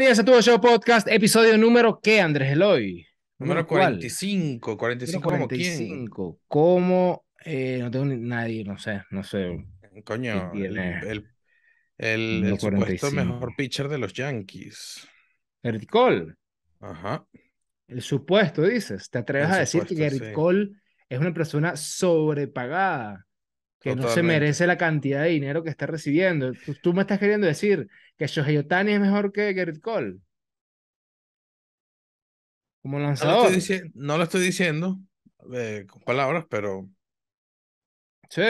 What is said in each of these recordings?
Bienvenidos a tu show podcast, episodio número ¿qué, Andrés Eloy? Número, 45, 45, 45, 45 ¿cómo? eh, no tengo ni, nadie, no sé, no sé. Coño, el, el, supuesto mejor pitcher de los Yankees. Gerrit Cole. Ajá. El supuesto, dices. ¿Te atreves a decir que Gerrit Cole es una persona sobrepagada? Que no se merece la cantidad de dinero que está recibiendo. tú me estás queriendo decir que Shohei Otani es mejor que Gerrit Cole. Como lanzador. No lo estoy, no lo estoy diciendo eh, con palabras, pero. Sí.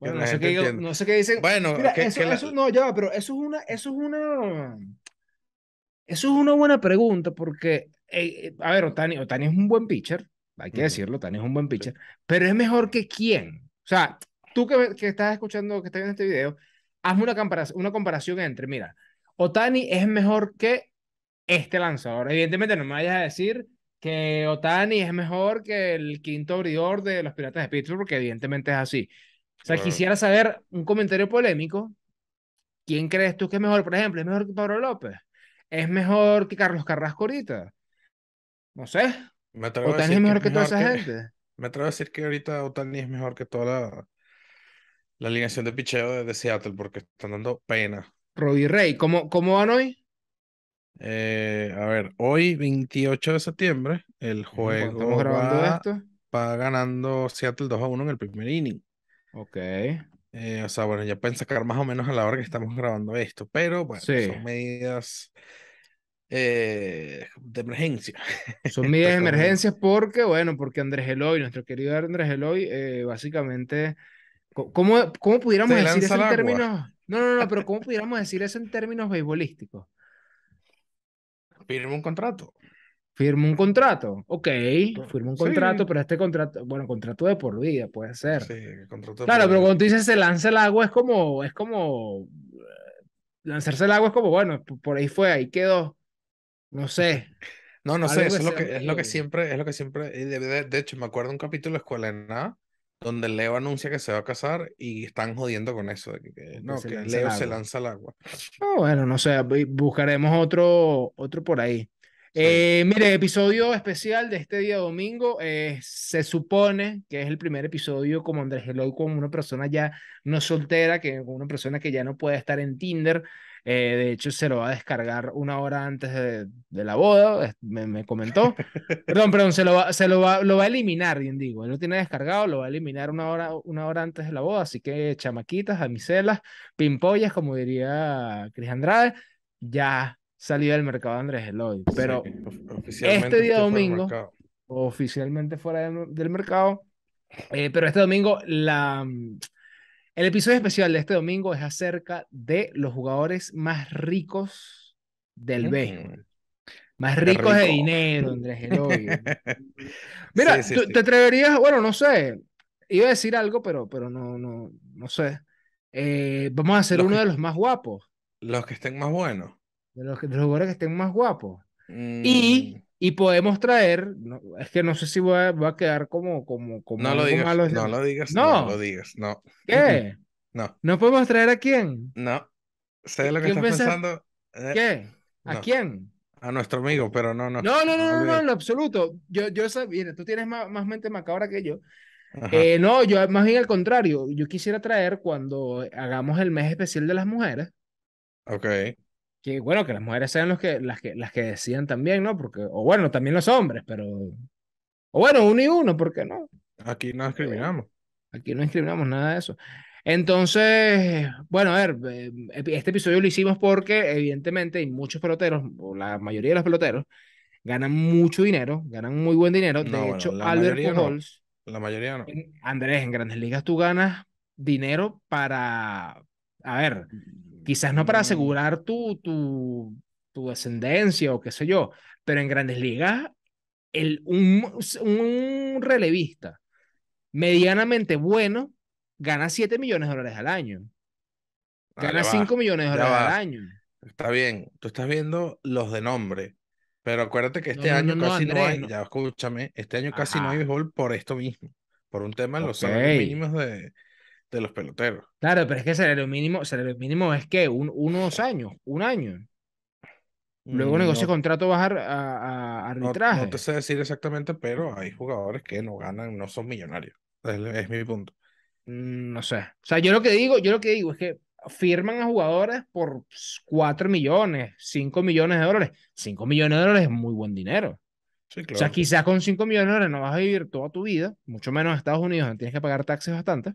no, sé qué, no, dicen. Bueno, no, ya, pero eso es una, eso es una, eso es una buena pregunta porque, eh, a ver, Otani, es un buen pitcher, hay que decirlo, Otani es un buen pitcher, pero es mejor que quién. O sea, tú que, que estás escuchando, que estás viendo este video, hazme una comparación, una comparación entre, mira, Otani es mejor que este lanzador. Evidentemente no me vayas a decir que Otani es mejor que el quinto abridor de los Piratas de Pittsburgh, porque evidentemente es así. O sea, quisiera saber un comentario polémico. ¿Quién crees tú que es mejor? Por ejemplo, ¿es mejor que Pablo López? ¿Es mejor que Carlos Carrasco ahorita? No sé. Otani es mejor que, toda esa gente. Me atrevo a decir que ahorita Otani es mejor que toda la, la alineación de picheo de Seattle porque están dando pena. Robbie Rey, ¿cómo, cómo van hoy? Eh, a ver, hoy 28 de septiembre, el juego estamos grabando esto? va ganando Seattle 2 a 1 en el primer inning. Ok. Eh, o sea, bueno, ya pueden sacar más o menos a la hora que estamos grabando esto, pero bueno, eh, son medidas de emergencia. Son medidas de emergencia porque, bueno, porque Andrés Eloy, nuestro querido Andrés Eloy, básicamente ¿Cómo, pudiéramos decir eso en términos? No, no, no, pero ¿cómo pudiéramos decir eso en términos beisbolísticos? Firma un contrato. Firma un contrato, ok, firma un contrato, pero este contrato, bueno, contrato de por vida puede ser. Claro, pero cuando tú dices se lanza el agua es como, es como, eh, lanzarse el agua es como, bueno, por ahí fue, ahí quedó, no sé. No, no sé, es, lo que, es lo que siempre, es lo que siempre, de, hecho me acuerdo un capítulo de Escuela en Nada, donde Leo anuncia que se va a casar y están jodiendo con eso, de que, Leo se lanza al agua. bueno, no sé, buscaremos otro, otro por ahí. Eh, mire, episodio especial de este día domingo. Eh, se supone que es el primer episodio como Andrés Eloy, con una persona ya no soltera, que una persona que ya no puede estar en Tinder. Eh, de hecho, se lo va a descargar una hora antes de, la boda, me, comentó. perdón, perdón, se, lo va, se lo, va, lo va a eliminar, bien digo. Él lo tiene descargado, lo va a eliminar una hora, una hora antes de la boda. Así que chamaquitas, amicelas, pimpollas, como diría Cris Andrade, ya salió del mercado Andrés Eloy. Pero este día domingo, oficialmente fuera del, mercado, eh, pero este domingo la, el episodio especial de este domingo es acerca de los jugadores más ricos del mm. B. Más ricos de dinero, Andrés Mira, te atreverías, bueno, no sé, iba a decir algo, pero, pero no, no, no sé. Eh, vamos a hacer uno de los más guapos. Los que estén más buenos. De los, jugadores que estén más guapos. Y mm. Y podemos traer, no, es que no sé si voy a, a quedar como, como, como no lo digas, No lo digas, no. lo digas, no. ¿Qué? No. ¿No podemos traer a quién? No. Sé lo que estás pensando. Eh, ¿Qué? ¿A quién? A nuestro amigo, pero no, no. No, no, no, no, en absoluto. Yo, yo sabía, tú tienes más, más mente macabra que yo. Eh, no, yo más bien al contrario. Yo quisiera traer cuando hagamos el mes especial de las mujeres. Ok que bueno, que las mujeres sean los que, las, que, las que decían también, ¿no? Porque, o bueno, también los hombres, pero... O bueno, uno y uno, ¿por qué no? Aquí no discriminamos. Aquí no discriminamos nada de eso. Entonces, bueno, a ver, eh, este episodio lo hicimos porque evidentemente hay muchos peloteros, o la mayoría de los peloteros, ganan mucho dinero, ganan muy buen dinero. de hecho, Albert Pujols... La mayoría no. Andrés, en Grandes Ligas tú ganas dinero para... A ver, Quizás no para mm. asegurar tu, tu, tu o qué sé yo, pero en grandes ligas, el, un, relevista medianamente bueno gana 7 millones de dólares al año. Ah, gana 5 millones de dólares al año. Está bien, tú estás viendo los de nombre, pero acuérdate que este año casi no hay, ya escúchame, este año casi no hay béisbol por esto mismo, por un tema de los salarios mínimos de, de los peloteros. Claro, pero es que el mínimo, salario mínimo es que un, unos años, un año. Luego mm, negocio contrato bajar a, arbitraje. No, te sé decir exactamente, pero hay jugadores que no ganan, no son millonarios. Es, mi punto. Mm, no sé. O sea, yo lo que digo, yo lo que digo es que firman a jugadores por 4 millones, 5 millones de dólares. 5 millones de dólares es muy buen dinero. Sí, claro. O sea, quizás con 5 millones de dólares no vas a vivir toda tu vida, mucho menos en Estados Unidos, tienes que pagar taxes bastante.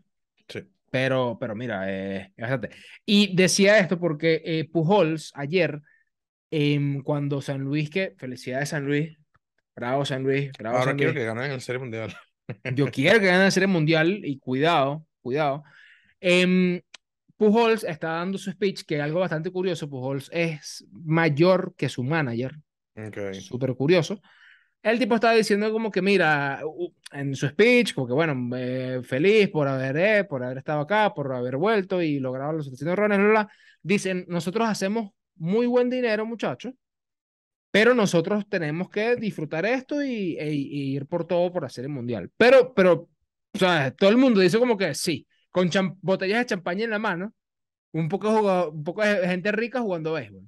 Pero, pero mira, eh, Y decía esto porque eh, Pujols ayer, em, cuando San Luis, que felicidades San Luis, bravo San Luis, bravo Ahora San quiero Luis. que ganen el Serie Mundial. Yo quiero que ganen el Serie Mundial y cuidado, cuidado. Em, Pujols está dando su speech, que es algo bastante curioso. Pujols es mayor que su manager. Súper curioso el tipo estaba diciendo como que, mira, en su speech, como que, bueno, eh, feliz por haber, eh, por haber estado acá, por haber vuelto y logrado los 700 rones, bla, dicen, nosotros hacemos muy buen dinero, muchachos, pero nosotros tenemos que disfrutar esto y, e, ir por todo por hacer el mundial. Pero, pero, o sea, todo el mundo dice como que sí, con botellas de champaña en la mano, un poco, de un poco de gente rica jugando béisbol.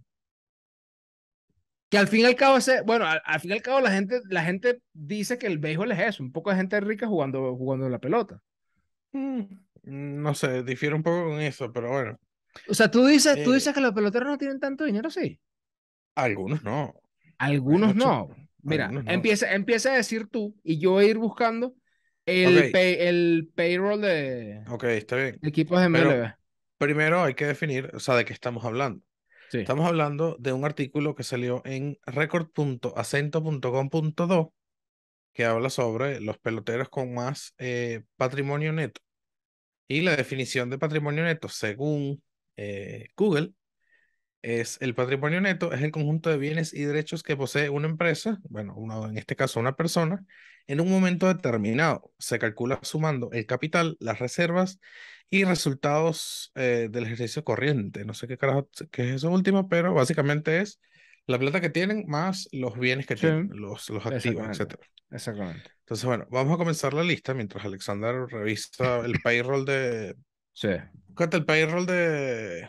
Que al fin y al cabo, bueno, al, fin y al cabo la gente, la gente dice que el béisbol es eso, un poco de gente rica jugando, jugando la pelota. Mm, no sé, difiere un poco con eso, pero bueno. O sea, tú dices, tú eh, dices que los peloteros no tienen tanto dinero, sí. Algunos no. Algunos, no. Mira, Empieza, empieza a decir tú y yo voy a ir buscando el, payroll de, okay, está equipos de MLB. primero hay que definir, o sea, de qué estamos hablando. Estamos hablando de un artículo que salió en record.acento.com.do que habla sobre los peloteros con más eh, patrimonio neto. Y la definición de patrimonio neto, según eh, Google, es el patrimonio neto, es el conjunto de bienes y derechos que posee una empresa, bueno, una, en este caso una persona, en un momento determinado. Se calcula sumando el capital, las reservas y resultados eh, del ejercicio corriente. No sé qué carajo qué es eso último, pero básicamente es la plata que tienen más los bienes que tienen, los, los activos, etc. Exactamente. Entonces, bueno, vamos a comenzar la lista mientras Alexander revisa el payroll de... Sí. el payroll de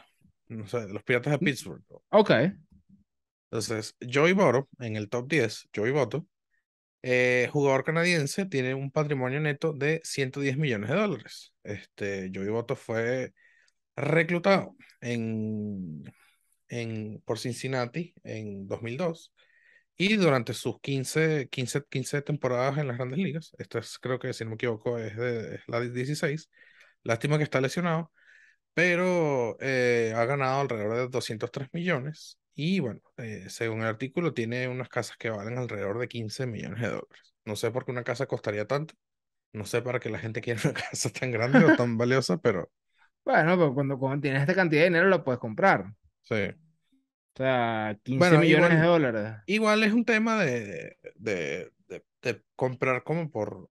los Piratas de mm. Pittsburgh. Ok. Entonces, Joey Boto, en el top 10, Joey Boto, eh, jugador canadiense, tiene un patrimonio neto de 110 millones de dólares. Este, Joey Boto fue reclutado en, en, por Cincinnati en 2002 y durante sus 15, 15, 15 temporadas en las grandes ligas, esta es, creo que si no me equivoco es, es la 16, lástima que está lesionado, pero eh, ha ganado alrededor de 203 millones y bueno, eh, según el artículo tiene unas casas que valen alrededor de 15 millones de dólares. No sé por qué una casa costaría tanto, no sé para qué la gente quiere una casa tan grande o tan valiosa, pero... Bueno, pues, cuando, tienes esta cantidad de dinero lo puedes comprar. Sí. O sea, 15 millones de dólares. Igual es un tema de, de comprar como por,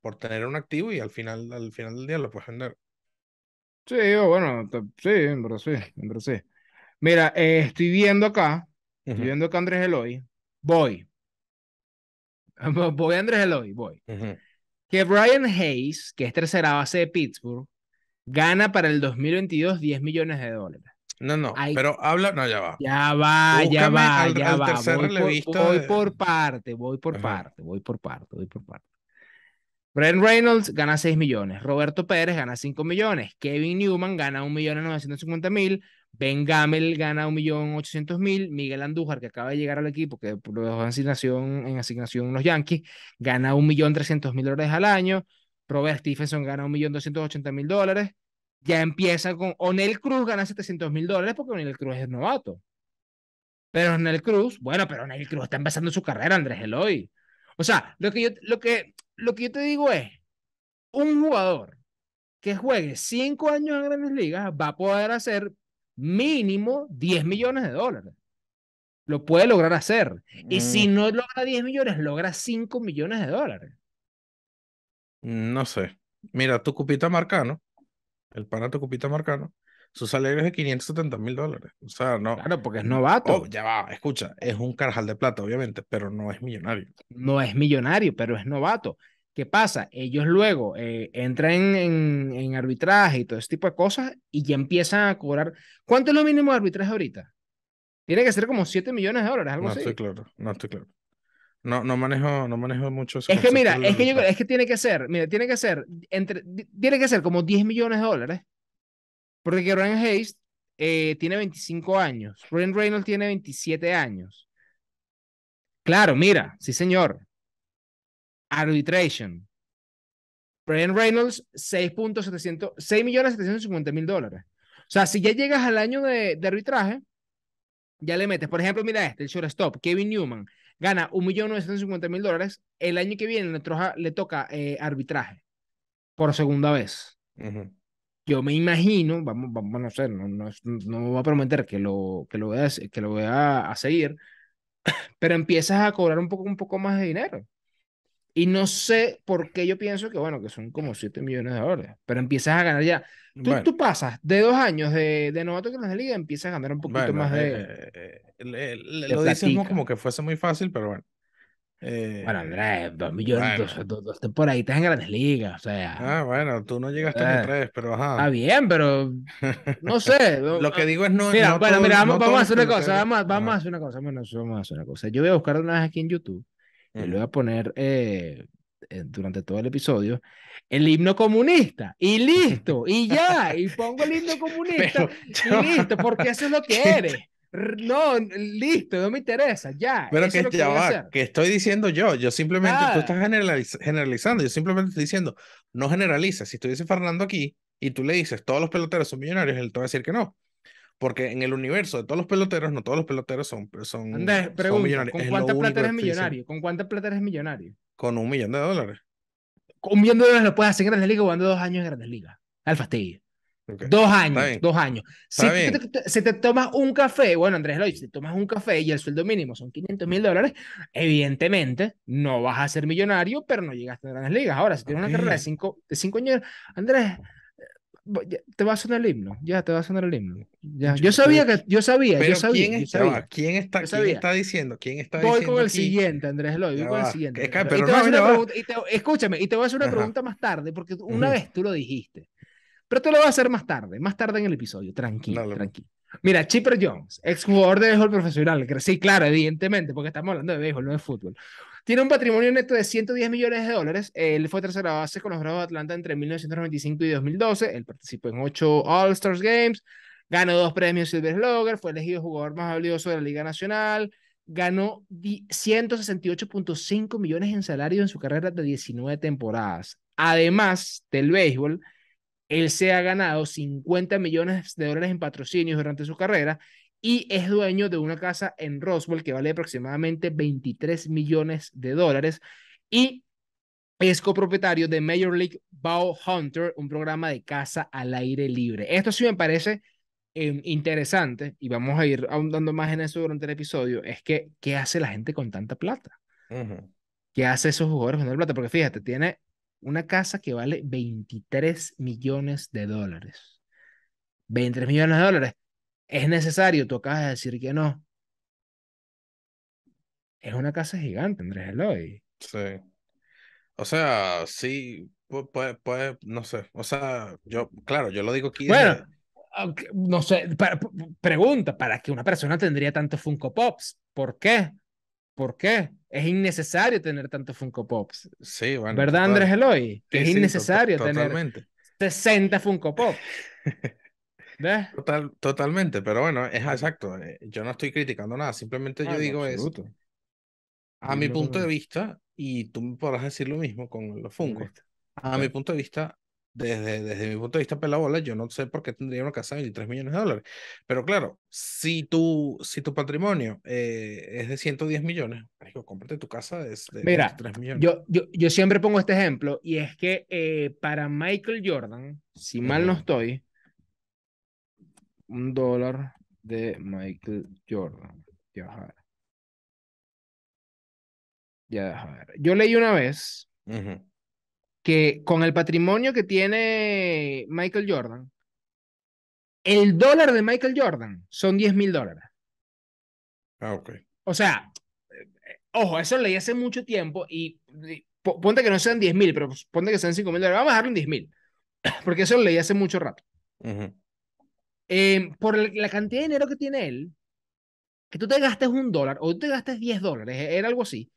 por tener un activo y al final, al final del día lo puedes vender. Sí, yo, bueno, sí, en Brasil, en Brasil. Mira, eh, estoy viendo acá, estoy viendo acá Andrés Eloy, voy. Voy Andrés Eloy, voy. Que Brian Hayes, que es tercera base de Pittsburgh, gana para el 2022 10 millones de dólares. No, no, pero habla, no, ya va. Ya va, ya va, ya va. Voy por, parte, voy por parte, voy por parte, voy por parte. Brent Reynolds gana 6 millones, Roberto Pérez gana 5 millones, Kevin Newman gana 1.950.000, Ben Gamel gana 1.800.000, Miguel Andújar, que acaba de llegar al equipo, que lo dejó en asignación, en asignación los Yankees, gana 1.300.000 dólares al año, Robert Stephenson gana 1.280.000 dólares, ya empieza con Onel Cruz gana 700.000 dólares porque Onel Cruz es novato. Pero Onel Cruz, bueno, pero Onel Cruz está empezando su carrera, Andrés Eloy. O sea, lo que yo, lo que, lo que yo te digo es, un jugador que juegue cinco años en grandes ligas va a poder hacer mínimo 10 millones de dólares. Lo puede lograr hacer. Y si mm. no logra 10 millones, logra 5 millones de dólares. No sé. Mira, tu cupita marcano, el pana tu cupita marcano, su salario es de 570 mil dólares. O sea, no. Claro, porque es novato. Oh, ya va, escucha, es un carjal de plata, obviamente, pero no es millonario. No es millonario, pero es novato. ¿Qué pasa? Ellos luego eh, entran en, arbitraje y todo ese tipo de cosas y ya empiezan a cobrar. ¿Cuánto es lo mínimo de arbitraje ahorita? Tiene que ser como 7 millones de dólares, algo no así. No estoy claro, no estoy claro. No, no manejo, no manejo mucho. Es que mira, es que, yo, es que tiene que ser, mira, tiene que ser entre, tiene que ser como 10 millones de dólares porque Ryan Hayes eh, tiene 25 años, Ryan Reynolds tiene 27 años. Claro, mira, sí señor. Arbitration. Ryan Reynolds, 6.750.000 dólares. O sea, si ya llegas al año de, arbitraje, ya le metes. Por ejemplo, mira este, el shortstop, Kevin Newman, gana 1.950.000 dólares. El año que viene le, toca eh, arbitraje por segunda vez. Yo me imagino, vamos, vamos a sé no, no, no voy a prometer que lo, que lo voy a, que lo voy a, seguir, pero empiezas a cobrar un poco, un poco más de dinero. Y no sé por qué yo pienso que, bueno, que son como 7 millones de dólares, pero empiezas a ganar ya. Tú, tú pasas de dos años de, de novato que en de liga, empiezas a ganar un poquito más de. Eh, eh, eh, lo decimos como que fuese muy fácil, pero bueno. Eh, bueno, Andrés, dos millones, bueno. dos, dos, dos, temporaditas en grandes ligas, o sea. Ah, bueno, tú no llegaste eh, ah. a tres, pero ajá. Está bien, pero no sé. Lo que digo es no. Mira, bueno, mira, vamos, a hacer una cosa, vamos, vamos a hacer una cosa, bueno, vamos a hacer una cosa. Yo voy a buscar una vez aquí en YouTube, y le eh. voy a poner eh, durante todo el episodio el himno comunista y listo, y ya, y pongo el himno comunista y listo, porque eso es lo que eres. No, listo, no me interesa, ya. Pero que, que estoy diciendo yo, yo simplemente, tú estás generalizando, yo simplemente estoy diciendo, no generaliza. Si estuviese Fernando aquí y tú le dices, todos los peloteros son millonarios, él te va a decir que no. Porque en el universo de todos los peloteros, no todos los peloteros son, son, millonarios. ¿Con cuántas plata eres millonario? ¿Con millonario? Con un millón de dólares. Con un millón de dólares lo puedes hacer en Grandes Ligas jugando dos años en Grandes Ligas. Al fastidio. Dos años, dos años. Si te, te, tomas un café, bueno, Andrés Lo si te tomas un café y el sueldo mínimo son 500 mil dólares, evidentemente no vas a ser millonario, pero no llegas a grandes ligas. Ahora, si tienes una carrera de cinco, de cinco años, Andrés, eh, te va a sonar el himno, ya te va a sonar el himno. Ya. Yo, sabía que, yo sabía, ¿Quién, ¿quién está, está diciendo? ¿Quién está voy diciendo? con el siguiente, Andrés Lloyd, escúchame, y te voy a hacer una pregunta más tarde, porque una vez tú lo dijiste. Pero te lo voy a hacer más tarde, más tarde en el episodio. Tranquilo, pues. tranquilo. Mira, Chipper Jones, ex jugador de béisbol profesional. Sí, claro, evidentemente, porque estamos hablando de béisbol, no de fútbol. Tiene un patrimonio neto de 110 millones de dólares. Él fue tercera base con los grados de Atlanta entre 1995 y 2012. Él participó en ocho All-Stars Games. Ganó dos premios Silver Slugger. Fue elegido jugador más valioso de la Liga Nacional. Ganó 168.5 millones en salario en su carrera de 19 temporadas. Además del béisbol, él se ha ganado 50 millones de dólares en patrocinios durante su carrera y es dueño de una casa en Roswell que vale aproximadamente 23 millones de dólares y es copropietario de Major League Bow Hunter, un programa de caza al aire libre. Esto sí me parece em, interesante y vamos a ir ahondando más en eso durante el episodio, es que ¿qué hace la gente con tanta plata? ¿Qué hace esos jugadores con tanta plata? Porque fíjate, tiene una casa que vale 23 millones de dólares. 23 millones de dólares. ¿Es necesario? Tú acabas de decir que no. Es una casa gigante, Andrés Eloy. Sí. O sea, sí, pues, no sé. O sea, yo, claro, yo lo digo aquí. Bueno, no sé, pregunta, ¿para qué una persona tendría tantos Funko Pops? ¿Por qué? ¿Por qué? Es innecesario tener tantos Funko Pops. Sí, bueno. ¿Verdad, Andrés Eloy? es innecesario totalmente. tener 60 Funko Pops. Total, totalmente, pero bueno, es exacto. Eh, yo no estoy criticando nada, simplemente yo ah, digo eso. A mi punto de vista, y tú me podrás decir lo mismo con los Funko, a mi punto de vista, desde, desde mi punto de vista bola yo no sé por qué tendría una casa de 23 millones de dólares. Pero claro, si tu, si tu patrimonio eh, es de 110 millones, digo, cómprate tu casa de, de Mira, millones. Yo, yo, yo siempre pongo este ejemplo y es que eh, para Michael Jordan, si mal no estoy, un dólar de Michael Jordan. Ya, ya, Yo leí una vez que con el patrimonio que tiene Michael Jordan, el dólar de Michael Jordan son 10 mil dólares. Ah, ok. O sea, eh, ojo, eso leí hace mucho tiempo y, ponte que no sean 10 mil, pero ponte que sean 5 mil dólares. Vamos a darle en 10 mil, porque eso leí hace mucho rato. Eh, por la cantidad de dinero que tiene él, que tú te gastes un dólar o tú te gastes 10 dólares, era algo así,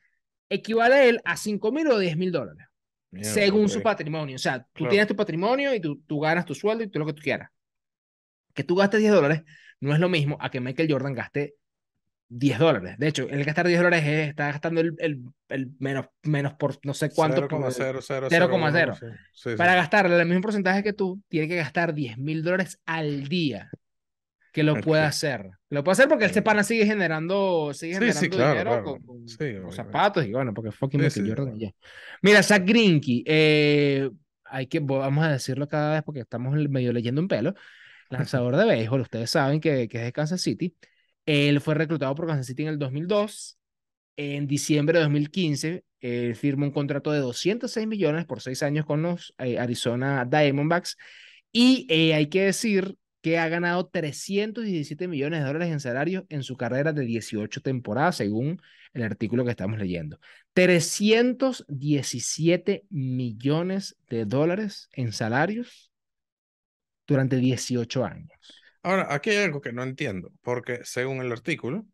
equivale a él a 5 mil o 10 mil dólares según su patrimonio. O sea, tú tienes tu patrimonio y tú, tú, ganas tu sueldo y tú lo que tú quieras. Que tú gastes 10 dólares no es lo mismo a que Michael Jordan gaste 10 dólares. De hecho, el gastar 10 dólares es, está gastando el, el, menos, menos por no sé cuánto. 0,0. Sí. Sí, cero Para gastar el mismo porcentaje que tú, tiene que gastar 10 mil dólares al día que lo puede pueda hacer. Lo puede hacer porque el este pana sigue generando, sigue sí, generando claro, dinero con, sí, zapatos y bueno, porque fucking Mira, Zach Grinky, eh, hay que, vamos a decirlo cada vez porque estamos medio leyendo un pelo, lanzador de béisbol, ustedes saben que, que es de Kansas City. Él fue reclutado por Kansas City en el 2002. En diciembre de 2015, él firmó un contrato de 206 millones por seis años con los eh, Arizona Diamondbacks. Y eh, hay que decir que ha ganado 317 millones de dólares en salarios en su carrera de 18 temporadas, según el artículo que estamos leyendo. 317 millones de dólares en salarios durante 18 años. Ahora, aquí hay algo que no entiendo, porque según el artículo,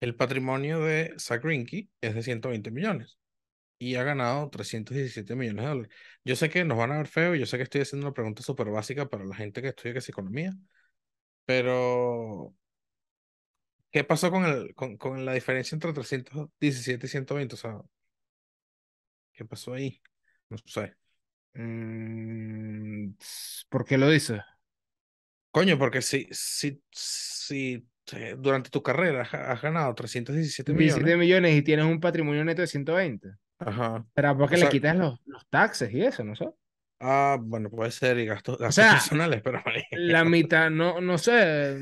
el patrimonio de Zagrinki es de 120 millones y ha ganado 317 millones de dólares. Yo sé que nos van a ver feo, yo sé que estoy haciendo una pregunta súper básica para la gente que estudia que es economía, pero ¿qué pasó con, el, con, con la diferencia entre 317 y 120? O sea, ¿qué pasó ahí? No sé. Mm, ¿Por qué lo dices? Coño, porque si, si, si eh, durante tu carrera has ganado 317 millones. millones y tienes un patrimonio neto de 120. Ajá. pero porque le quitas los, los, taxes y eso, no sé. Ah, bueno, puede ser y gastos, gastos personales, pero. La mitad, no, no sé. Eh,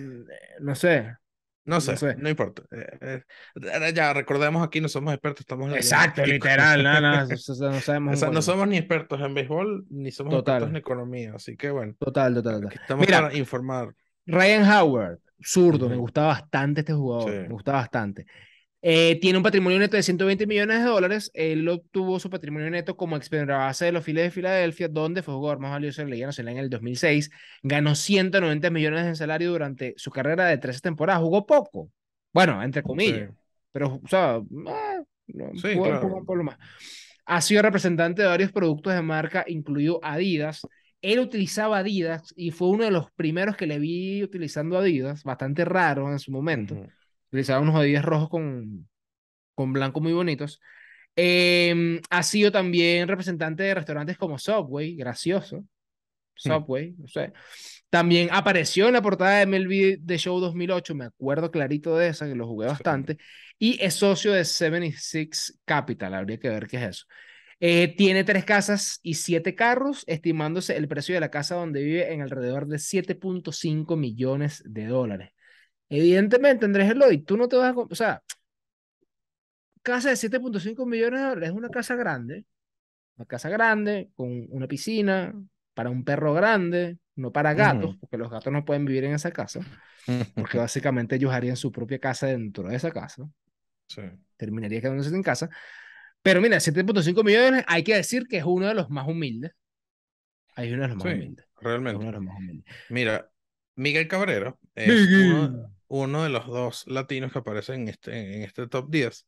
no sé. No sé, no, importa. Eh, eh, ya recordemos aquí, no somos expertos, estamos. Exacto, literal, nada, no sabemos. no somos ni expertos en béisbol, ni somos expertos en economía, así que bueno. Total, total. Mira, informar. Ryan Howard, zurdo, me gusta bastante este jugador, me gusta bastante. Eh, tiene un patrimonio neto de 120 millones de dólares. Él obtuvo su patrimonio neto como base de los Phillies de Filadelfia, donde fue jugador más valioso de la Liga Nacional en el 2006. Ganó 190 millones en salario durante su carrera de 13 temporadas. Jugó poco, bueno, entre comillas, pero, o sea, eh, sí, jugó, claro. más. Ha sido representante de varios productos de marca, incluido Adidas. Él utilizaba Adidas y fue uno de los primeros que le vi utilizando Adidas, bastante raro en su momento. Utilizaba unos adidas rojos con, con blanco muy bonitos. Em, ha sido también representante de restaurantes como Subway, gracioso. Mm. Subway, no sé. También apareció en la portada de MLB The Show 2008, me acuerdo clarito de esa, que lo jugué bastante. Y es socio de 76 Capital, habría que ver qué es eso. Eh, tiene tres casas y siete carros, estimándose el precio de la casa donde vive en alrededor de 7.5 millones de dólares. Evidentemente, Andrés Eloy, tú no te vas a... O sea, casa de 7.5 millones de dólares es una casa grande, una casa grande con una piscina para un perro grande, no para gatos, porque los gatos no pueden vivir en esa casa, porque básicamente ellos harían su propia casa dentro de esa casa. Terminaría quedándose en casa. Pero mira, 7.5 millones, hay que decir que es uno de los más humildes. Hay uno de los más humildes. Realmente. Mira, Miguel Cabrero... es uno de los dos latinos que aparecen en este, en este top 10.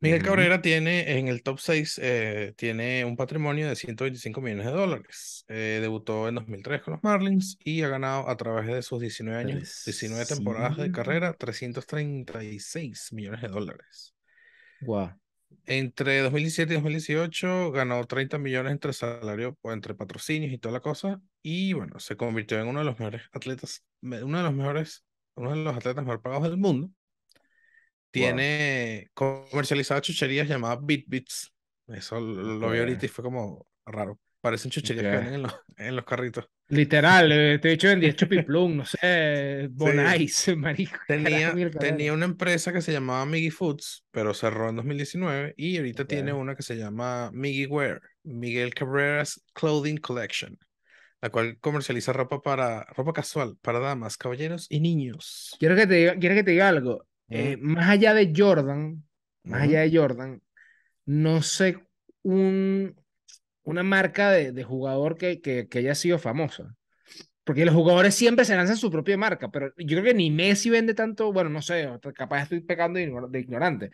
Miguel Cabrera tiene en el top 6 eh, tiene un patrimonio de 125 millones de dólares. Eh, debutó en 2003 con los Marlins y ha ganado a través de sus 19 años, 19 temporadas de carrera, 336 millones de dólares. Wow. Entre 2017 y 2018 ganó 30 millones entre salario, entre patrocinios y toda la cosa. Y bueno, se convirtió en uno de los mejores atletas, uno de los mejores uno de los atletas más pagados del mundo, tiene comercializadas chucherías llamadas BitBits. Eso ah, lo, vi pues. ahorita y fue como raro. Parecen chucherías que venden en los, carritos. Literal, te eh, he dicho en 10 Chupiplum, no sé, Bonais, marico. Tenía, tenía una empresa que se llamaba Miggy Foods, pero cerró en 2019 y ahorita tiene una que se llama Miggy Wear, Miguel Cabrera's Clothing Collection la cual comercializa ropa para ropa casual para damas, caballeros y niños. Quiero que te diga, quiero que te diga algo. Eh, más allá de Jordan, más allá de Jordan, no sé un, una marca de, de jugador que, que, que, haya sido famosa. Porque los jugadores siempre se lanzan su propia marca, pero yo creo que ni Messi vende tanto, bueno, no sé, capaz estoy pecando de ignorante.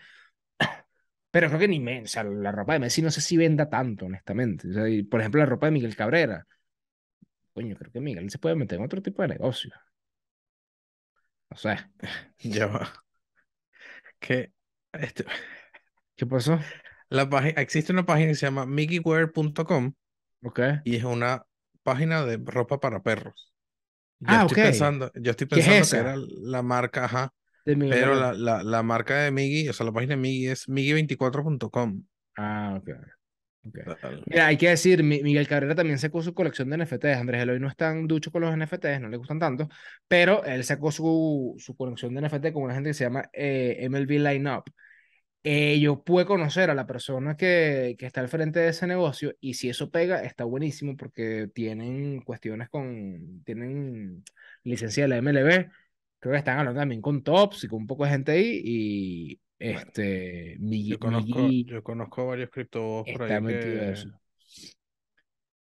Pero creo que ni Messi, o sea, la ropa de Messi no sé si venda tanto, honestamente. por ejemplo, la ropa de Miguel Cabrera coño, creo que Miguel se puede meter en otro tipo de negocio. O sea. Ya va. ¿Qué? Este... ¿Qué pasó? La existe una página que se llama mickeywear.com. Ok. Y es una página de ropa para perros. Yo ah, estoy ok. Pensando, yo estoy pensando que era la marca, ajá. pero La, la, la, marca de Miggy, o sea, la página de Miggy es miggy24.com. Ah, ok hay que decir, Miguel Cabrera también sacó su colección de NFTs. Andrés Eloy no es tan ducho con los NFTs, no le gustan tanto, pero él sacó su, su colección de NFT con una gente que se llama eh, MLB Lineup. ellos eh, yo pude conocer a la persona que, que está al frente de ese negocio y si eso pega, está buenísimo porque tienen cuestiones con, tienen licencia de la MLB, creo que están hablando también con Tops y con un poco de gente ahí y este, yo, conozco, varios criptos por ahí. Metido que... eso.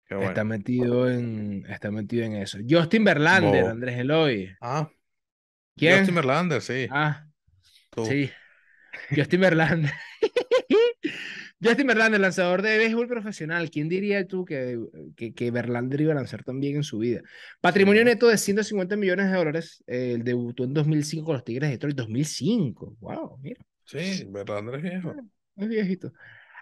Está metido en está metido en eso. Justin Verlander, Andrés Eloy. Ah. ¿Quién? Justin Verlander, ah, sí. Justin Verlander. Justin Verlander, lanzador de béisbol profesional. ¿Quién diría tú que, que, Verlander iba a lanzar tan bien en su vida? Patrimonio neto de 150 millones de dólares. Eh, el debutó en 2005 con los Tigres de Detroit. 2005. Wow, mira. Sí, ¿verdad, Andrés viejo. Ah, es viejito.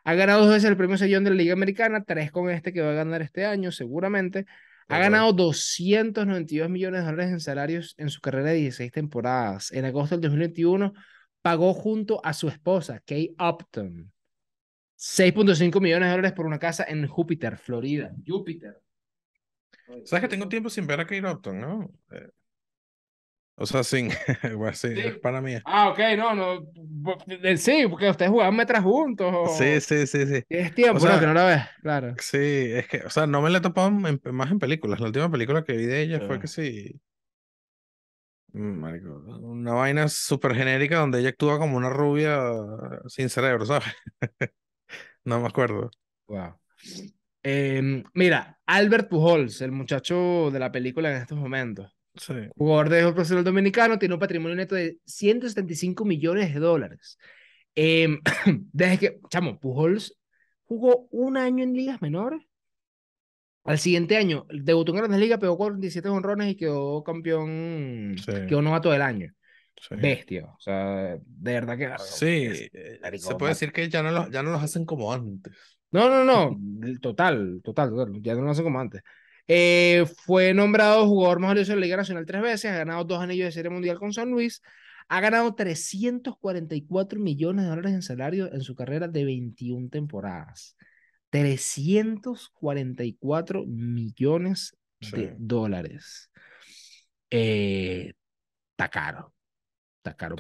Ha ganado dos veces el premio Sellón de la Liga Americana, tres con este que va a ganar este año, seguramente. Ha ganado 292 millones de dólares en salarios en su carrera de 16 temporadas. En agosto del 2021 pagó junto a su esposa, Kay Upton, 6.5 millones de dólares por una casa en Júpiter, Florida. Júpiter. Sabes que tengo tiempo sin ver a Kate Upton, ¿no? Eh, o sea, sin. Pues sí, es para mí. Ah, ok, no, no. Sí, porque ustedes jugaban metras juntos. Sí, sí, sí, sí. Es tiempo, que no la claro. Sí, es que, o sea, no me la he topado más en películas. La última película que vi de ella fue ah. que sí. Mm, una vaina súper genérica donde ella actúa como una rubia sin cerebro, ¿sabes? no me acuerdo. Wow. Em, mira, Albert Pujols, el muchacho de la película en estos momentos Jugador de profesional dominicano, tiene un patrimonio neto de 175 millones de dólares. Em, desde que, chamo, Pujols jugó un año en ligas menores. Al siguiente año, debutó en Grandes Ligas, pegó 47 honrones y quedó campeón, sí. quedó todo el año. Bestia, o sea, de verdad que. Sí, eh, se puede decir que ya no, los, ya no los hacen como antes. No, no, no, total, total, total, ya no lo hacen como antes. Eh, fue nombrado jugador más valioso de la Liga Nacional tres veces, ha ganado dos anillos de Serie Mundial con San Luis, ha ganado 344 millones de dólares en salario en su carrera de 21 temporadas. 344 millones de dólares. Eh, está caro. Está caro.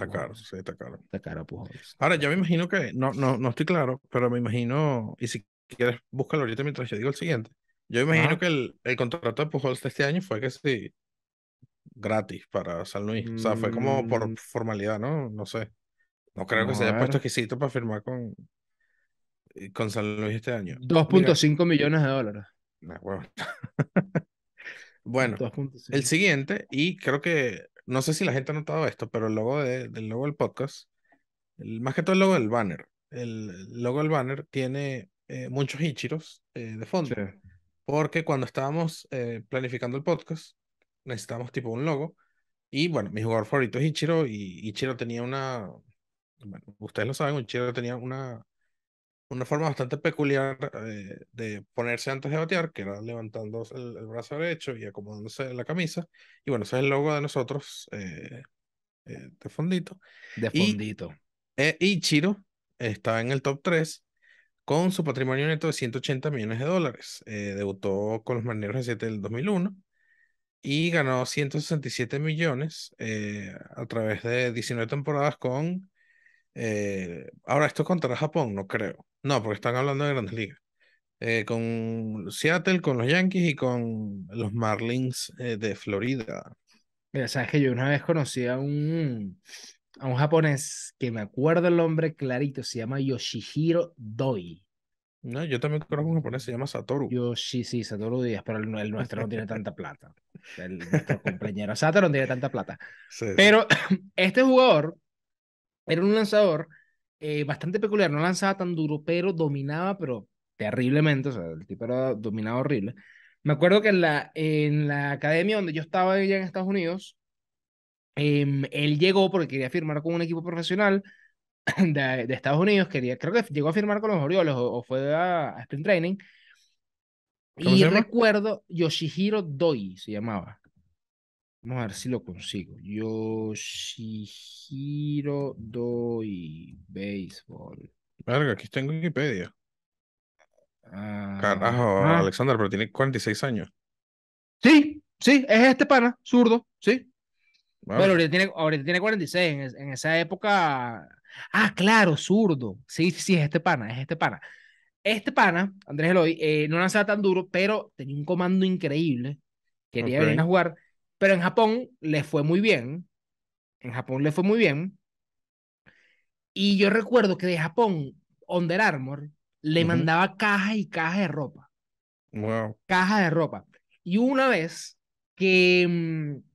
Ahora, yo me imagino que, no, no, no estoy claro, pero me imagino, y si quieres, búscalo ahorita mientras yo digo el siguiente. Yo imagino que el, contrato de Pujols este año fue que sí, gratis para San Luis. O sea, fue como por mm. formalidad, ¿no? No sé. No creo que se haya puesto exquisito para firmar con, eh, con San Luis este año. 2.5 millones de dólares. bueno, el siguiente, y creo que, no sé si la gente ha notado esto, pero el logo del logo del podcast, más que todo el logo del banner, el logo del banner tiene eh, muchos Ichiros eh, de fondo porque cuando estábamos eh, planificando el podcast, necesitábamos tipo un logo. Y bueno, mi jugador favorito es Ichiro y Ichiro tenía una, ustedes lo saben, Ichiro tenía una, una forma bastante peculiar eh, de ponerse antes de batear, que era levantando el, brazo derecho y acomodándose la camisa. Y bueno, ese es el logo de nosotros eh, de fondito. De fondito. Y, e, Ichiro estaba en el top 3 con su patrimonio neto de 180 millones de dólares. Eh, debutó con los Marineros en 7 del 2001 y ganó 167 millones eh, a través de 19 temporadas con... Eh, ahora esto contra Japón, no creo. No, porque están hablando de grandes ligas. con Seattle, con los Yankees y con los Marlins de Florida. Mira, sabes que yo una vez conocí a un, a un japonés que me acuerdo el nombre clarito, se llama Yoshihiro Doi. No, yo también conozco un japonés, se llama Satoru. Yoshi, sí, Satoru Díaz, pero el, nuestro no tiene tanta plata. El, nuestro compañero Satoru no tiene tanta plata. pero este jugador era un lanzador eh, bastante peculiar, no lanzaba tan duro, pero dominaba, pero terriblemente, o sea, el tipo era dominado horrible. Me acuerdo que en la, en la academia donde yo estaba allá en Estados Unidos, Em, él llegó porque quería firmar con un equipo profesional de, Estados Unidos, quería, creo que llegó a firmar con los Orioles o, fue a, Spring Training. Y recuerdo, Yoshihiro Doi se llamaba. Vamos a ver si lo consigo. Yoshihiro Doi, Baseball Verga, aquí está en Wikipedia. Carajo, ah, ah. Alexander, pero tiene 46 años. Sí, sí, es este pana, zurdo, sí. Bueno, ahorita, tiene, tiene 46. En, esa época. Ah, claro, zurdo. Sí, sí, es este pana, es este pana. Este pana, Andrés Eloy, eh, no lanzaba tan duro, pero tenía un comando increíble. Quería venir a jugar. Pero en Japón le fue muy bien. En Japón le fue muy bien. Y yo recuerdo que de Japón, Under Armour le mandaba cajas y cajas de ropa. Wow. Cajas de ropa. Y una vez que mm,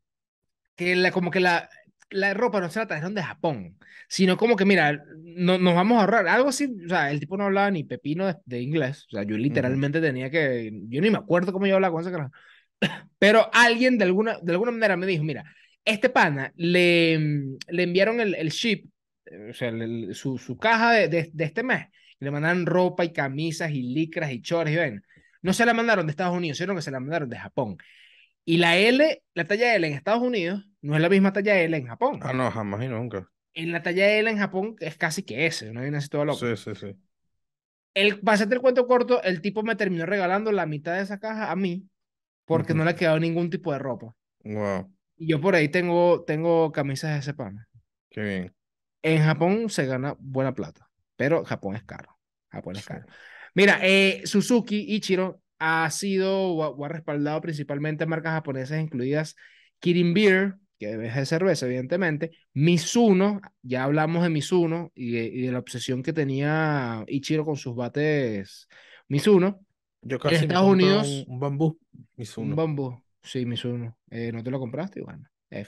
que la, como que la, la ropa no se la trajeron de Japón, sino como que, mira, no, nos vamos a ahorrar. Algo así, o sea, el tipo no hablaba ni pepino de, inglés. O sea, yo literalmente tenía que, yo ni me acuerdo cómo yo hablaba con esa Pero alguien de alguna, de alguna manera me dijo, mira, este pana le, mm, le enviaron el, el ship, eh, o sea, su, su, caja de, de, este mes. Le mandaron ropa y camisas y licras y chores y ven. No se la mandaron de Estados Unidos, sino que se la mandaron de Japón. Y la L, la talla L en Estados Unidos no es la misma talla L en Japón. Ah, no, jamás y nunca. En la talla L en Japón es casi que S, No vaina así toda loco. Sí, sí, sí. El, para el cuento corto, el tipo me terminó regalando la mitad de esa caja a mí porque no le quedaba ningún tipo de ropa. Wow. Y yo por ahí tengo, tengo camisas de ese pan. Qué bien. En Japón se gana buena plata, pero Japón es caro. Japón es caro. Mira, eh, Suzuki Ichiro ha sido o ha, respaldado principalmente marcas japonesas, incluidas Kirin Beer, que es de cerveza, evidentemente. Mizuno, ya hablamos de Mizuno y de, la obsesión que tenía Ichiro con sus bates Mizuno. Yo casi en Estados Unidos. Un, bambú, Mizuno. Un bambú, sí, Mizuno. Eh, ¿No te lo compraste? Bueno,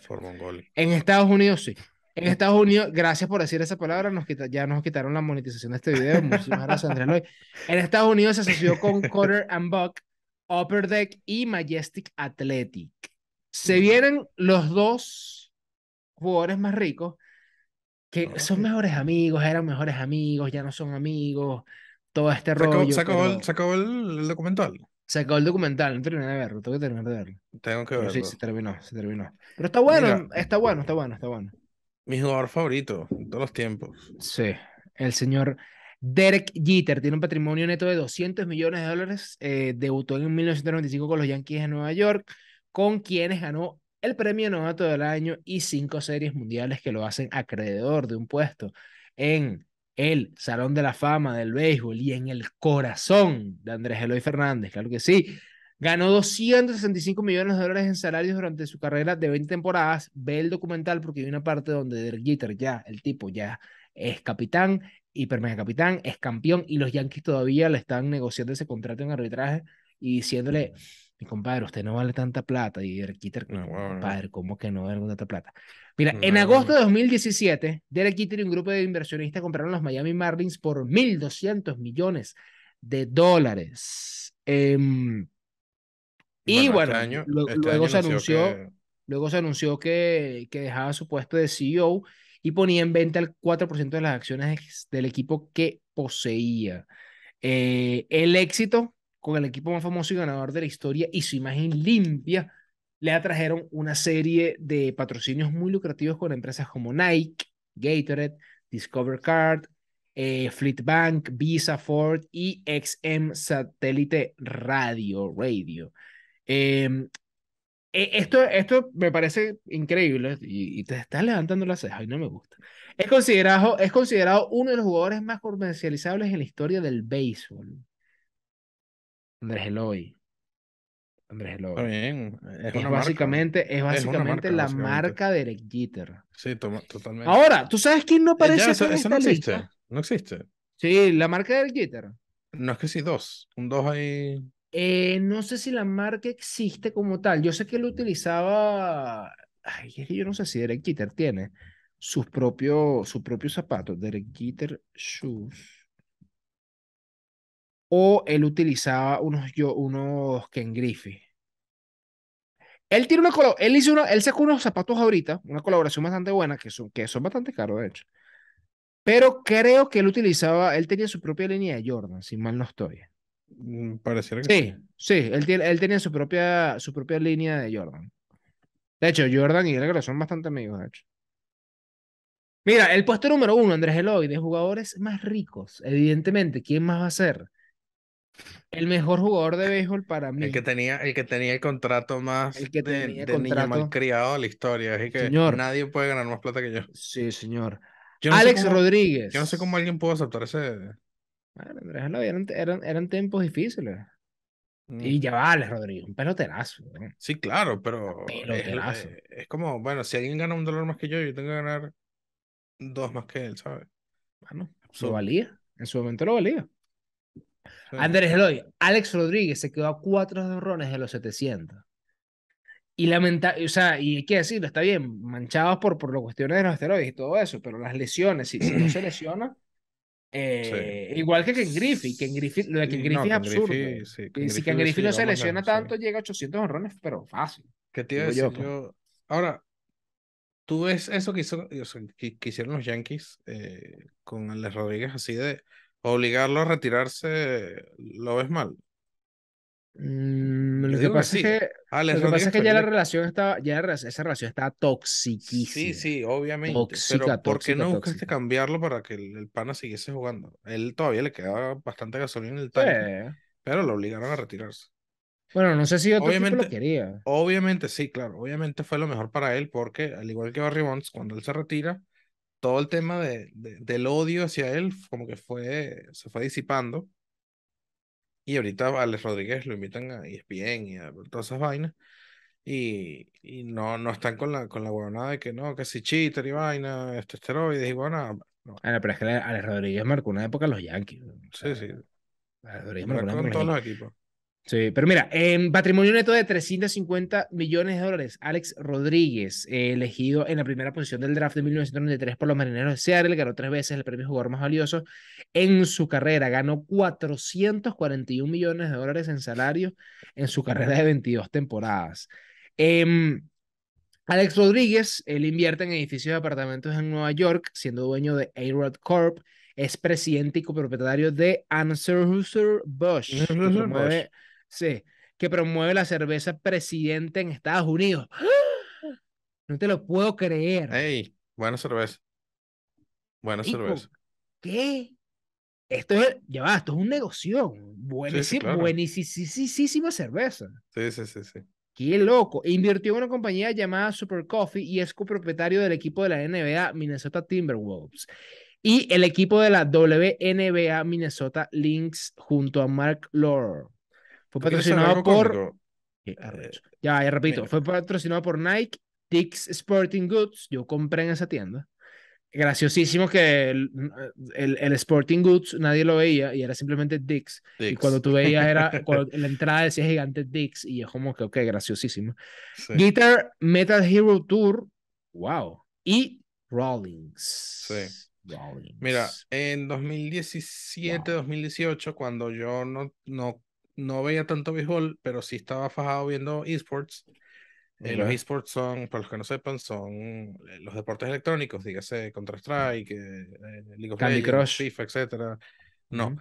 Por Mongolia. En Estados Unidos sí. En Estados Unidos, gracias por decir esa palabra, nos ya nos quitaron la monetización de este video. Muchísimas gracias, En Estados Unidos se asoció con Cutter and Buck, Upper Deck y Majestic Athletic. Se vienen los dos jugadores más ricos que ah, son mejores amigos, eran mejores amigos, ya no son amigos, todo este rollo. Sacó, el, el, documental. Sacó el documental, no de verlo, tengo que terminar de verlo. Tengo que verlo. sí, se terminó, se terminó. Pero está bueno, está bueno, está bueno, está bueno. Mi jugador favorito de todos los tiempos. Sí, el señor Derek Jeter tiene un patrimonio neto de 200 millones de dólares. Eh, debutó en 1995 con los Yankees de Nueva York, con quienes ganó el premio novato del año y cinco series mundiales que lo hacen acreedor de un puesto en el Salón de la Fama del Béisbol y en el corazón de Andrés Eloy Fernández. Claro que sí. Ganó 265 millones de dólares en salarios durante su carrera de 20 temporadas. Ve el documental porque hay una parte donde Derek Jeter ya, el tipo ya es capitán, hiper capitán, es campeón y los Yankees todavía le están negociando ese contrato en arbitraje y diciéndole, mi compadre, usted no vale tanta plata. Y Derek Jeter, no, compadre, ¿cómo que no vale tanta plata? Mira, en agosto de 2017, Derek Jeter y un grupo de inversionistas compraron los Miami Marlins por 1.200 millones de dólares. Em, y bueno, este este luego, se anunció, que... luego anunció que, que dejaba su puesto de CEO y ponía en venta el 4% de las acciones del equipo que poseía. Eh, el éxito con el equipo más famoso y ganador de la historia y su imagen limpia le atrajeron una serie de patrocinios muy lucrativos con empresas como Nike, Gatorade, Discover Card, eh, Fleet Bank, Visa, Ford y XM Satellite Radio. Radio. Em, e, esto, esto me parece increíble y, te estás levantando la ceja y no me gusta. Es considerado, es considerado uno de los jugadores más comercializables en la historia del béisbol. Andrés Eloy. Andrés Eloy. Está bien. Es, básicamente, es básicamente la marca de Eric Jeter. Sí, totalmente. Ahora, ¿tú sabes quién no eh, aparece? eso, no existe. No existe. Sí, la marca de Eric Jeter. No es que sí, dos. Un dos ahí. Eh, no sé si la marca existe como tal. Yo sé que él utilizaba. que yo no sé si Derek Jeter tiene sus propios su propio zapatos, Derek Jeter Shoes. O él utilizaba unos, yo, unos Ken Griffey. Él tiene una él hizo él sacó unos zapatos ahorita, una colaboración bastante buena, que son, que son bastante caros, de hecho. Pero creo que él utilizaba, él tenía su propia línea de Jordan, si mal no estoy. Mm, pareciera que sí. Sí, Él, tenía su propia, su propia línea de Jordan. De hecho, Jordan y él son bastante amigos, hecho. Mira, el puesto número uno, Andrés Eloy, de jugadores más ricos. Evidentemente, ¿quién más va a ser? El mejor jugador de béisbol para mí. El que tenía el, que tenía el contrato más el que de, el de la historia. Así que nadie puede ganar más plata que yo. Sí, señor. Alex Rodríguez. Yo no sé cómo alguien pudo aceptar ese, bueno, Andrés eran, eran, eran, tiempos difíciles. Mm. Y ya vale, Rodríguez, un peloterazo. Sí, claro, pero eh, Es, como, bueno, si alguien gana un dolor más que yo, yo tengo que ganar dos más que él, ¿sabes? Bueno, lo valía. En su momento lo valía. Andrés Eloy, Alex Rodríguez se quedó a cuatro derrones de los 700. Y lamenta, o sea, y hay que decirlo, está bien, manchados por, por las cuestiones de los esteroides y todo eso, pero las lesiones, si, si no se lesiona, eh, igual que Ken Griffey, lo de Ken Griffey es absurdo. y si Ken no se lesiona tanto, llega a 800 honrones, pero fácil. Pues. Ahora, tú ves eso que, hizo, hicieron los Yankees eh, con Alex Rodríguez, así de obligarlo a retirarse, ¿lo ves mal? Mm, lo que pasa que es que, ya la relación estaba, ya esa relación estaba toxiquísima. Sí, sí, obviamente. pero ¿por qué no buscaste cambiarlo para que el, pana siguiese jugando? Él todavía le quedaba bastante gasolina en el tanque, pero lo obligaron a retirarse. Bueno, no sé si otro obviamente, lo quería. Obviamente, sí, claro. Obviamente fue lo mejor para él porque, al igual que Barry Bonds, cuando él se retira, todo el tema de, del odio hacia él como que fue, se fue disipando y ahorita a Alex Rodríguez lo invitan a ESPN y a todas esas vainas. Y, no, no están con la, con la huevonada de que no, que si cheater y vaina, este, esteroides y bueno. Ah, pero es que Alex Rodríguez marcó una época los Yankees. sí, sí. Alex Rodríguez marcó una los equipos. Sí, pero mira, patrimonio neto de 350 millones de dólares, Alex Rodríguez, eh, elegido en la primera posición del draft de 1993 por los Marineros de Seattle, ganó tres veces el premio jugador más valioso en su carrera, ganó 441 millones de dólares en salario en su carrera de 22 temporadas. Em, Alex Rodríguez, él invierte en edificios de apartamentos en Nueva York, siendo dueño de A-Rod Corp, es presidente y copropietario de anheuser Bush. Sí, que promueve la cerveza presidente en Estados Unidos. No te lo puedo creer. Hey, buena cerveza. Buena cerveza. ¿Qué? Esto es, ya va, esto es un negocio. Buenísimo, buenísima cerveza. Sí, sí, sí, sí. Qué loco. Invirtió en una compañía llamada Super Coffee y es copropietario del equipo de la NBA Minnesota Timberwolves y el equipo de la WNBA Minnesota Lynx junto a Mark Lore. Fue patrocinado por. Eh, ya, repito, fue patrocinado por Nike, Dick's Sporting Goods. Yo compré en esa tienda. Graciosísimo que el, el, Sporting Goods nadie lo veía y era simplemente Dick's. Y cuando tú veías, era la entrada decía gigante Dick's y es como que, ok, graciosísimo. Guitar Metal Hero Tour, wow. Y Rawlings. Sí. Mira, en 2017, 2018, cuando yo no, no no veía tanto béisbol, pero sí estaba fajado viendo esports. Eh, los esports son, para los que no sepan, son eh, los deportes electrónicos, dígase Counter-Strike, que eh, League of Legends, FIFA, etc. No.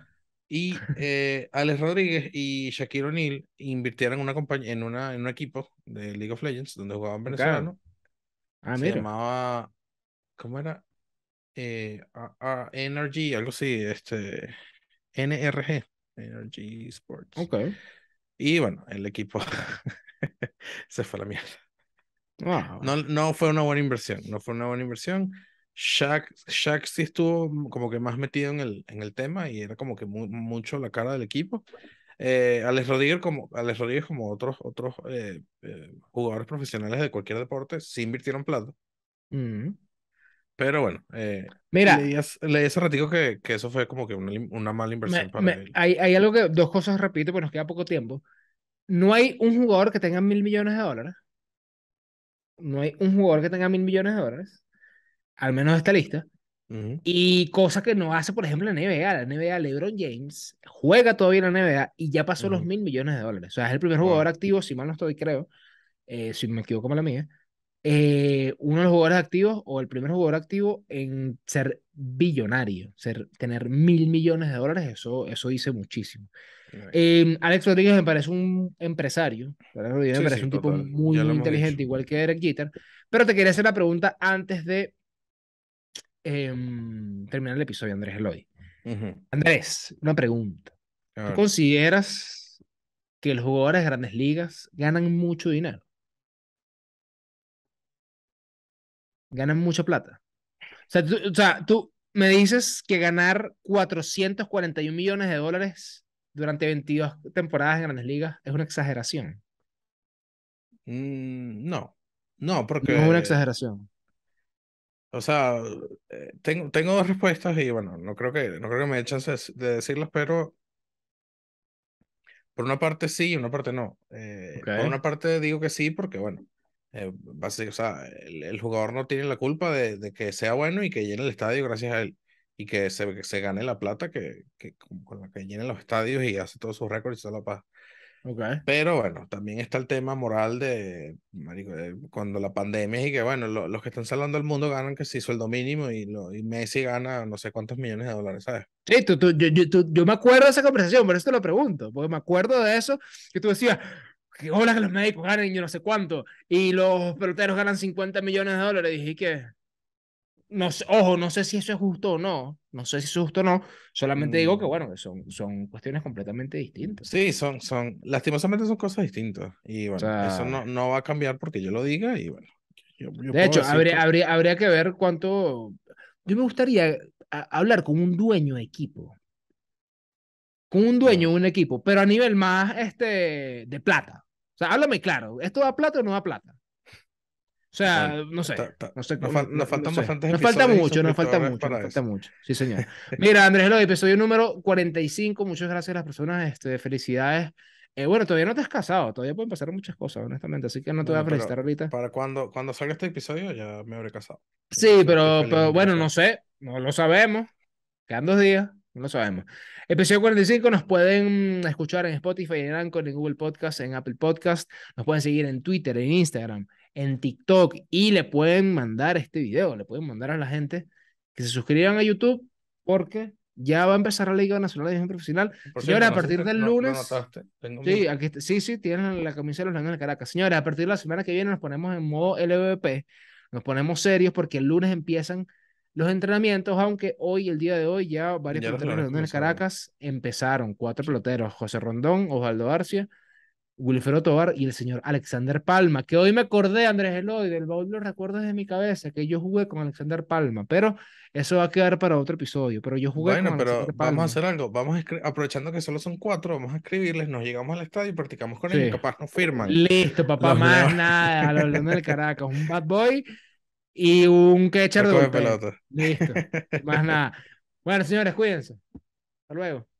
Y Alex Rodríguez y Shaquille O'Neal invirtieron una compañía, en, una, en un equipo de League of Legends donde jugaban venezolanos. Ah, Se llamaba, ¿cómo era? a, a, NRG, algo así, este, NRG. Energy Sports. Ok. Y bueno, el equipo se fue a la mierda. Wow. Ah, no, no fue una buena inversión, no fue una buena inversión. Shaq, Shaq sí estuvo como que más metido en el, en el tema y era como que mucho la cara del equipo. Eh, Alex Rodríguez como Alex Rodríguez como otros otros eh, eh, jugadores profesionales de cualquier deporte sí invirtieron plata mm. Pero bueno, eh, Mira, leí, ese hace ratico que, que, eso fue como que una, una mala inversión para Hay, hay, algo que, dos cosas repito, pues nos queda poco tiempo. No hay un jugador que tenga mil millones de dólares. No hay un jugador que tenga mil millones de dólares. Al menos esta lista. Y cosa que no hace, por ejemplo, la NBA. La NBA, LeBron James juega todavía en la NBA y ya pasó los mil millones de dólares. O sea, es el primer jugador activo, si mal no estoy, creo. Eh, si me equivoco, la mía eh, uno de los jugadores activos o el primer jugador activo en ser billonario, ser, tener mil millones de dólares, eso, eso dice muchísimo. Em, Alex Rodríguez me parece un empresario, me parece un tipo muy, inteligente, igual que Eric Jeter, pero te quería hacer la pregunta antes de em, terminar el episodio, Andrés Eloy. Andrés, una pregunta. ¿Tú consideras que los jugadores de grandes ligas ganan mucho dinero? ganan mucha plata. O sea, tú, me dices que ganar 441 millones de dólares durante 22 temporadas en Grandes Ligas es una exageración. Mm, no, no, porque... No es una exageración. O sea, eh, tengo, tengo dos respuestas y bueno, no creo que, no creo que me dé chance de decirlas, pero por una parte sí y una parte no. Eh, por una parte digo que sí porque, bueno, eh, o sea, el, jugador no tiene la culpa de, que sea bueno y que llene el estadio gracias a él y que se, se gane la plata que, que, con la que llenen los estadios y hace todos sus récords y se la paz. Okay. Pero bueno, también está el tema moral de, marico, cuando la pandemia y que bueno, los que están salvando al mundo ganan que si sueldo mínimo y, lo, y Messi gana no sé cuántos millones de dólares, ¿sabes? Sí, tú, tú, yo, me acuerdo de esa conversación, pero esto lo pregunto, porque me acuerdo de eso, que tú decías, que hola que los médicos ganen yo no sé cuánto y los peloteros ganan 50 millones de dólares. Dije que, no ojo, no sé si eso es justo o no, no sé si es justo o no, solamente digo que mm. bueno, son, son cuestiones completamente distintas. Sí, son, son, lastimosamente son cosas distintas y bueno, eso no, no va a cambiar porque yo lo diga y bueno. de hecho, habría, que... habría que ver cuánto, yo me gustaría hablar con un dueño de equipo. Con un dueño de un equipo, pero a nivel más este, de plata. O sea, háblame claro, ¿esto da plata o no da plata? O sea, no sé. nos, faltan bastantes Nos falta mucho, nos falta mucho, falta mucho. Sí, señor. Mira, Andrés López, episodio número 45. Muchas gracias a las personas. Este, felicidades. Eh, bueno, todavía no te has casado, todavía pueden pasar muchas cosas, honestamente, así que no te voy a prestar ahorita. Para cuando, cuando salga este episodio ya me habré casado. Sí, pero, pero bueno, no sé, no lo sabemos. Quedan dos días. No sabemos. Episodio 45 nos pueden escuchar en Spotify, en Anchor, en Google Podcast, en Apple Podcast. Nos pueden seguir en Twitter, en Instagram, en TikTok y le pueden mandar este video, le pueden mandar a la gente que se suscriban a YouTube porque ya va a empezar la Liga Nacional de División Profesional. Señora, a partir del lunes. sí, sí, sí, tienen la comisión de los Leones de Caracas. Señora, a partir de la semana que viene nos ponemos en modo LVP, nos ponemos serios porque el lunes empiezan los entrenamientos, aunque hoy, el día de hoy, ya varios ya peloteros de Caracas empezaron. Cuatro peloteros, José Rondón, Osvaldo Arcia, Wilfredo Tobar y el señor Alexander Palma, que hoy me acordé, Andrés Eloy, del baúl los recuerdos de mi cabeza, que yo jugué con Alexander Palma, pero eso va a quedar para otro episodio, pero yo jugué bueno, con pero vamos a hacer algo, vamos a aprovechando que solo son cuatro, vamos a escribirles, nos llegamos al estadio y practicamos con él. capaz nos firman. Listo, papá, más nada, a los del Caracas, un bad boy y un catcher de pelota. Listo, más nada. Bueno, señores, cuídense. Hasta luego.